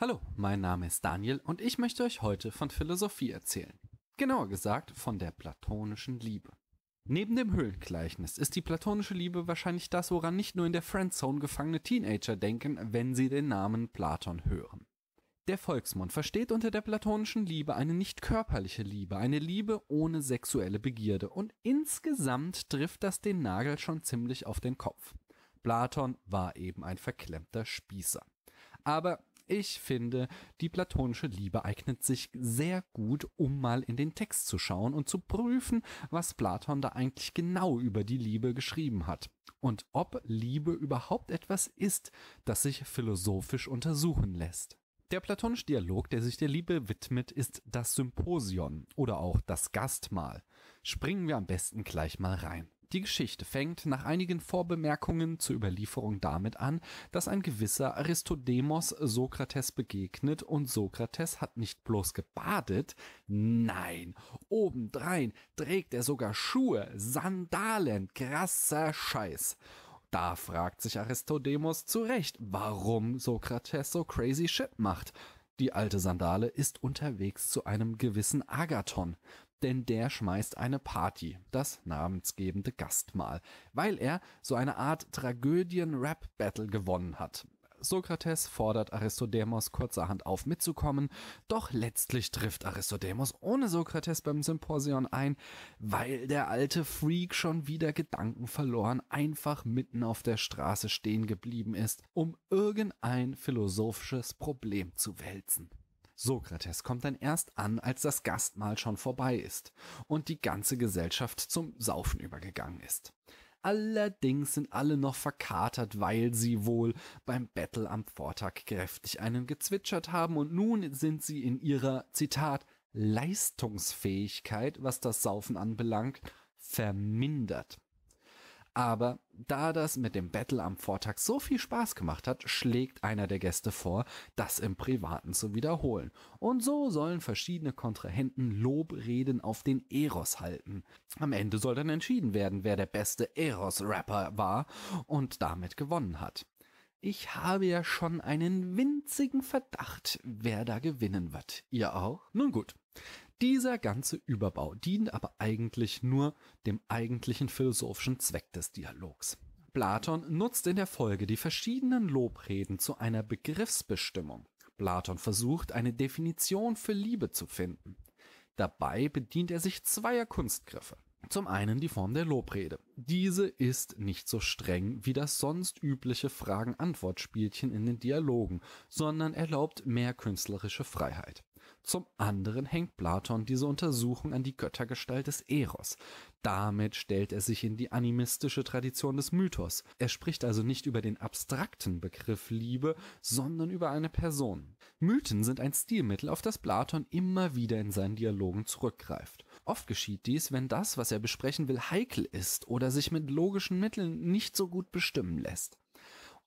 Hallo, mein Name ist Daniel und ich möchte euch heute von Philosophie erzählen. Genauer gesagt von der platonischen Liebe. Neben dem Höhlengleichnis ist die platonische Liebe wahrscheinlich das, woran nicht nur in der Friendzone gefangene Teenager denken, wenn sie den Namen Platon hören. Der Volksmund versteht unter der platonischen Liebe eine nicht körperliche Liebe, eine Liebe ohne sexuelle Begierde und insgesamt trifft das den Nagel schon ziemlich auf den Kopf. Platon war eben ein verklemmter Spießer. Aber ich finde, die platonische Liebe eignet sich sehr gut, um mal in den Text zu schauen und zu prüfen, was Platon da eigentlich genau über die Liebe geschrieben hat und ob Liebe überhaupt etwas ist, das sich philosophisch untersuchen lässt. Der platonische Dialog, der sich der Liebe widmet, ist das Symposion oder auch das Gastmahl. Springen wir am besten gleich mal rein. Die Geschichte fängt nach einigen Vorbemerkungen zur Überlieferung damit an, dass ein gewisser Aristodemos Sokrates begegnet und Sokrates hat nicht bloß gebadet, nein, obendrein trägt er sogar Schuhe, Sandalen, krasser Scheiß. Da fragt sich Aristodemos zu Recht, warum Sokrates so crazy shit macht. Die alte Sandale ist unterwegs zu einem gewissen Agathon denn der schmeißt eine Party, das namensgebende Gastmahl, weil er so eine Art Tragödien-Rap-Battle gewonnen hat. Sokrates fordert Aristodemos kurzerhand auf mitzukommen, doch letztlich trifft Aristodemos ohne Sokrates beim Symposion ein, weil der alte Freak schon wieder Gedanken verloren einfach mitten auf der Straße stehen geblieben ist, um irgendein philosophisches Problem zu wälzen. Sokrates kommt dann erst an, als das Gastmahl schon vorbei ist und die ganze Gesellschaft zum Saufen übergegangen ist. Allerdings sind alle noch verkatert, weil sie wohl beim Battle am Vortag kräftig einen gezwitschert haben und nun sind sie in ihrer, Zitat, Leistungsfähigkeit, was das Saufen anbelangt, vermindert. Aber da das mit dem Battle am Vortag so viel Spaß gemacht hat, schlägt einer der Gäste vor, das im Privaten zu wiederholen. Und so sollen verschiedene Kontrahenten Lobreden auf den Eros halten. Am Ende soll dann entschieden werden, wer der beste Eros-Rapper war und damit gewonnen hat. Ich habe ja schon einen winzigen Verdacht, wer da gewinnen wird. Ihr auch? Nun gut. Dieser ganze Überbau dient aber eigentlich nur dem eigentlichen philosophischen Zweck des Dialogs. Platon nutzt in der Folge die verschiedenen Lobreden zu einer Begriffsbestimmung. Platon versucht, eine Definition für Liebe zu finden. Dabei bedient er sich zweier Kunstgriffe. Zum einen die Form der Lobrede. Diese ist nicht so streng wie das sonst übliche Fragen-Antwort-Spielchen in den Dialogen, sondern erlaubt mehr künstlerische Freiheit. Zum anderen hängt Platon diese Untersuchung an die Göttergestalt des Eros. Damit stellt er sich in die animistische Tradition des Mythos. Er spricht also nicht über den abstrakten Begriff Liebe, sondern über eine Person. Mythen sind ein Stilmittel, auf das Platon immer wieder in seinen Dialogen zurückgreift. Oft geschieht dies, wenn das, was er besprechen will, heikel ist oder sich mit logischen Mitteln nicht so gut bestimmen lässt.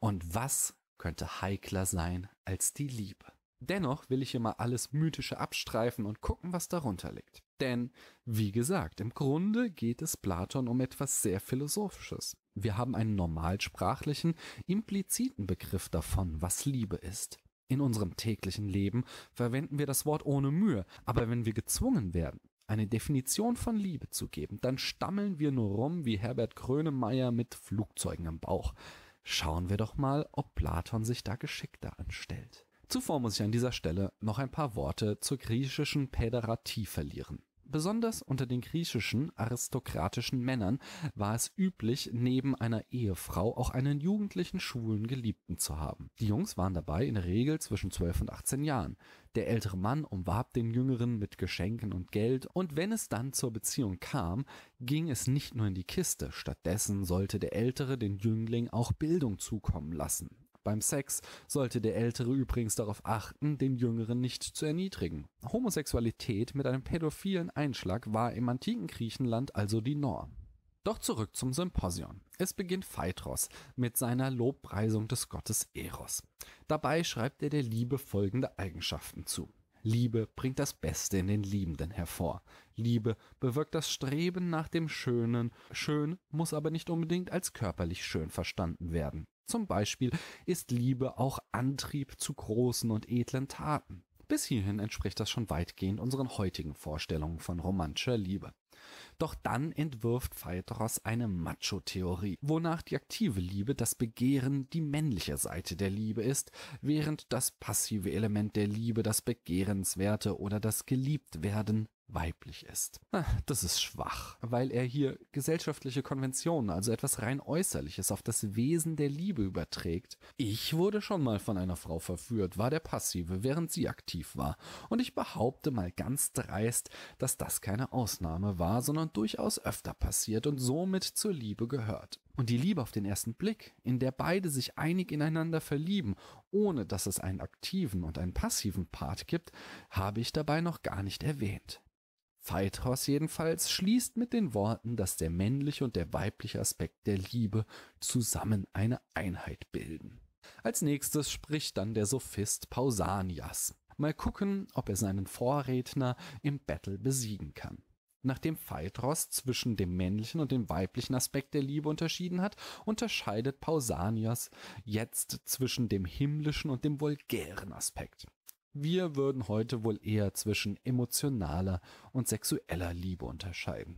Und was könnte heikler sein als die Liebe? Dennoch will ich hier mal alles Mythische abstreifen und gucken, was darunter liegt. Denn, wie gesagt, im Grunde geht es Platon um etwas sehr Philosophisches. Wir haben einen normalsprachlichen, impliziten Begriff davon, was Liebe ist. In unserem täglichen Leben verwenden wir das Wort ohne Mühe, aber wenn wir gezwungen werden, eine Definition von Liebe zu geben, dann stammeln wir nur rum wie Herbert Grönemeyer mit Flugzeugen im Bauch. Schauen wir doch mal, ob Platon sich da geschickter anstellt. Zuvor muss ich an dieser Stelle noch ein paar Worte zur griechischen Päderatie verlieren. Besonders unter den griechischen aristokratischen Männern war es üblich, neben einer Ehefrau auch einen jugendlichen schwulen Geliebten zu haben. Die Jungs waren dabei in der Regel zwischen 12 und 18 Jahren. Der ältere Mann umwarb den Jüngeren mit Geschenken und Geld und wenn es dann zur Beziehung kam, ging es nicht nur in die Kiste, stattdessen sollte der Ältere den Jüngling auch Bildung zukommen lassen. Beim Sex sollte der Ältere übrigens darauf achten, den Jüngeren nicht zu erniedrigen. Homosexualität mit einem pädophilen Einschlag war im antiken Griechenland also die Norm. Doch zurück zum Symposion. Es beginnt Phaedros mit seiner Lobpreisung des Gottes Eros. Dabei schreibt er der Liebe folgende Eigenschaften zu. Liebe bringt das Beste in den Liebenden hervor. Liebe bewirkt das Streben nach dem Schönen. Schön muss aber nicht unbedingt als körperlich schön verstanden werden. Zum Beispiel ist Liebe auch Antrieb zu großen und edlen Taten. Bis hierhin entspricht das schon weitgehend unseren heutigen Vorstellungen von romantischer Liebe. Doch dann entwirft Phaedros eine Macho-Theorie, wonach die aktive Liebe das Begehren die männliche Seite der Liebe ist, während das passive Element der Liebe das Begehrenswerte oder das Geliebtwerden weiblich ist. Das ist schwach, weil er hier gesellschaftliche Konventionen, also etwas rein Äußerliches, auf das Wesen der Liebe überträgt. Ich wurde schon mal von einer Frau verführt, war der Passive, während sie aktiv war. Und ich behaupte mal ganz dreist, dass das keine Ausnahme war, sondern durchaus öfter passiert und somit zur Liebe gehört. Und die Liebe auf den ersten Blick, in der beide sich einig ineinander verlieben, ohne dass es einen aktiven und einen passiven Part gibt, habe ich dabei noch gar nicht erwähnt. Phaetros jedenfalls schließt mit den Worten, dass der männliche und der weibliche Aspekt der Liebe zusammen eine Einheit bilden. Als nächstes spricht dann der Sophist Pausanias. Mal gucken, ob er seinen Vorredner im Battle besiegen kann. Nachdem Phaedros zwischen dem männlichen und dem weiblichen Aspekt der Liebe unterschieden hat, unterscheidet Pausanias jetzt zwischen dem himmlischen und dem vulgären Aspekt. Wir würden heute wohl eher zwischen emotionaler und sexueller Liebe unterscheiden.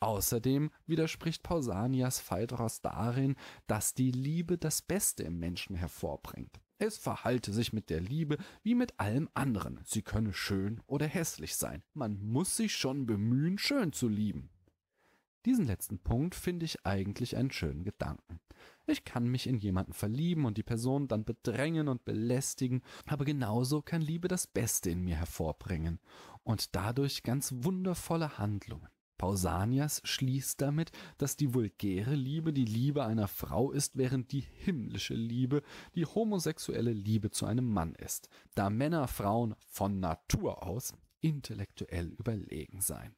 Außerdem widerspricht Pausanias Phaedros darin, dass die Liebe das Beste im Menschen hervorbringt. Es verhalte sich mit der Liebe wie mit allem anderen. Sie könne schön oder hässlich sein. Man muss sich schon bemühen, schön zu lieben. Diesen letzten Punkt finde ich eigentlich einen schönen Gedanken. Ich kann mich in jemanden verlieben und die Person dann bedrängen und belästigen, aber genauso kann Liebe das Beste in mir hervorbringen und dadurch ganz wundervolle Handlungen. Pausanias schließt damit, dass die vulgäre Liebe die Liebe einer Frau ist, während die himmlische Liebe die homosexuelle Liebe zu einem Mann ist, da Männer Frauen von Natur aus intellektuell überlegen seien.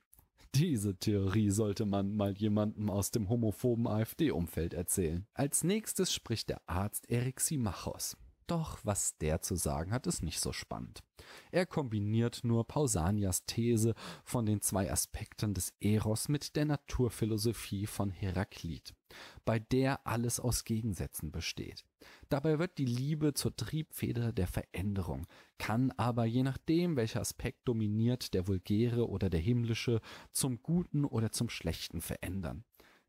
Diese Theorie sollte man mal jemandem aus dem homophoben AfD-Umfeld erzählen. Als nächstes spricht der Arzt Erik Simachos. Doch was der zu sagen hat, ist nicht so spannend. Er kombiniert nur Pausanias These von den zwei Aspekten des Eros mit der Naturphilosophie von Heraklit, bei der alles aus Gegensätzen besteht. Dabei wird die Liebe zur Triebfeder der Veränderung, kann aber je nachdem, welcher Aspekt dominiert, der vulgäre oder der himmlische, zum Guten oder zum Schlechten verändern.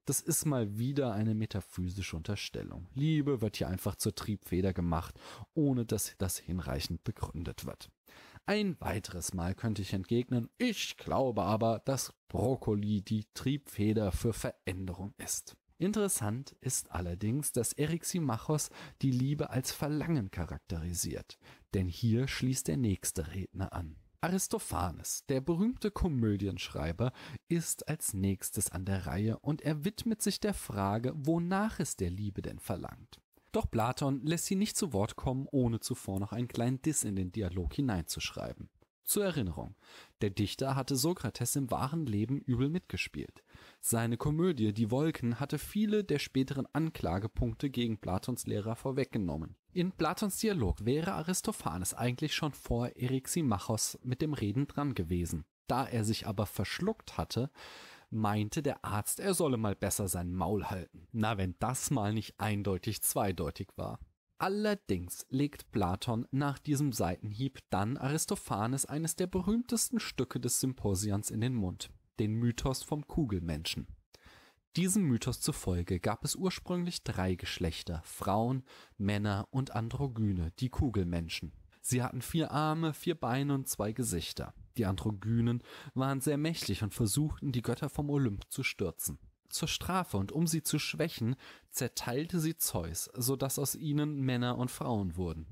Das ist mal wieder eine metaphysische Unterstellung. Liebe wird hier einfach zur Triebfeder gemacht, ohne dass das hinreichend begründet wird. Ein weiteres Mal könnte ich entgegnen, ich glaube aber, dass Brokkoli die Triebfeder für Veränderung ist. Interessant ist allerdings, dass Eryximachos die Liebe als Verlangen charakterisiert, denn hier schließt der nächste Redner an. Aristophanes, der berühmte Komödienschreiber, ist als nächstes an der Reihe und er widmet sich der Frage, wonach es der Liebe denn verlangt. Doch Platon lässt sie nicht zu Wort kommen, ohne zuvor noch einen kleinen Diss in den Dialog hineinzuschreiben. Zur Erinnerung: Der Dichter hatte Sokrates im wahren Leben übel mitgespielt. Seine Komödie Die Wolken hatte viele der späteren Anklagepunkte gegen Platons Lehrer vorweggenommen. In Platons Dialog wäre Aristophanes eigentlich schon vor Eryximachos mit dem Reden dran gewesen. Da er sich aber verschluckt hatte, meinte der Arzt, er solle mal besser sein Maul halten. Na, wenn das mal nicht eindeutig zweideutig war. Allerdings legt Platon nach diesem Seitenhieb dann Aristophanes eines der berühmtesten Stücke des Symposions in den Mund, den Mythos vom Kugelmenschen. Diesem Mythos zufolge gab es ursprünglich drei Geschlechter, Frauen, Männer und Androgyne, die Kugelmenschen. Sie hatten vier Arme, vier Beine und zwei Gesichter. Die Androgynen waren sehr mächtig und versuchten, die Götter vom Olymp zu stürzen zur Strafe und um sie zu schwächen, zerteilte sie Zeus, so dass aus ihnen Männer und Frauen wurden.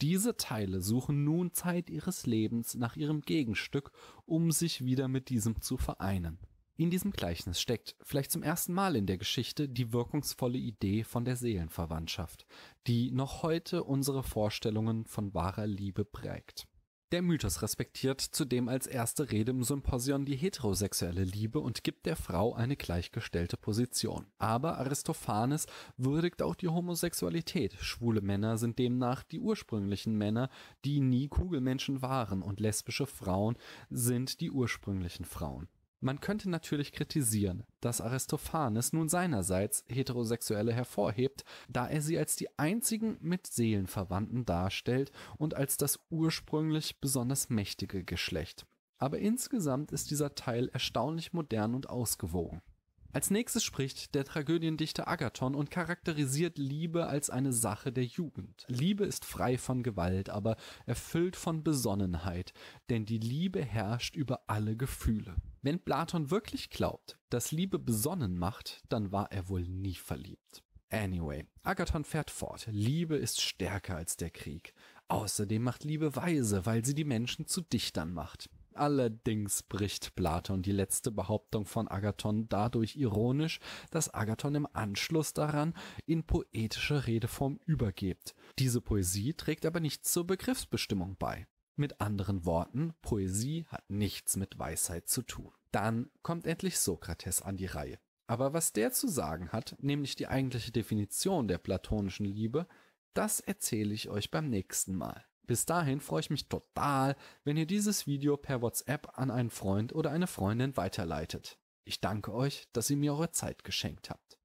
Diese Teile suchen nun Zeit ihres Lebens nach ihrem Gegenstück, um sich wieder mit diesem zu vereinen. In diesem Gleichnis steckt, vielleicht zum ersten Mal in der Geschichte, die wirkungsvolle Idee von der Seelenverwandtschaft, die noch heute unsere Vorstellungen von wahrer Liebe prägt. Der Mythos respektiert zudem als erste Rede im Symposion die heterosexuelle Liebe und gibt der Frau eine gleichgestellte Position. Aber Aristophanes würdigt auch die Homosexualität. Schwule Männer sind demnach die ursprünglichen Männer, die nie Kugelmenschen waren und lesbische Frauen sind die ursprünglichen Frauen. Man könnte natürlich kritisieren, dass Aristophanes nun seinerseits Heterosexuelle hervorhebt, da er sie als die einzigen mit Seelenverwandten darstellt und als das ursprünglich besonders mächtige Geschlecht. Aber insgesamt ist dieser Teil erstaunlich modern und ausgewogen als nächstes spricht der Tragödiendichter Agathon und charakterisiert Liebe als eine Sache der Jugend. Liebe ist frei von Gewalt, aber erfüllt von Besonnenheit, denn die Liebe herrscht über alle Gefühle. Wenn Platon wirklich glaubt, dass Liebe besonnen macht, dann war er wohl nie verliebt. Anyway, Agathon fährt fort. Liebe ist stärker als der Krieg. Außerdem macht Liebe weise, weil sie die Menschen zu Dichtern macht. Allerdings bricht Platon die letzte Behauptung von Agathon dadurch ironisch, dass Agathon im Anschluss daran in poetische Redeform übergibt. Diese Poesie trägt aber nichts zur Begriffsbestimmung bei. Mit anderen Worten, Poesie hat nichts mit Weisheit zu tun. Dann kommt endlich Sokrates an die Reihe. Aber was der zu sagen hat, nämlich die eigentliche Definition der platonischen Liebe, das erzähle ich euch beim nächsten Mal. Bis dahin freue ich mich total, wenn ihr dieses Video per WhatsApp an einen Freund oder eine Freundin weiterleitet. Ich danke euch, dass ihr mir eure Zeit geschenkt habt.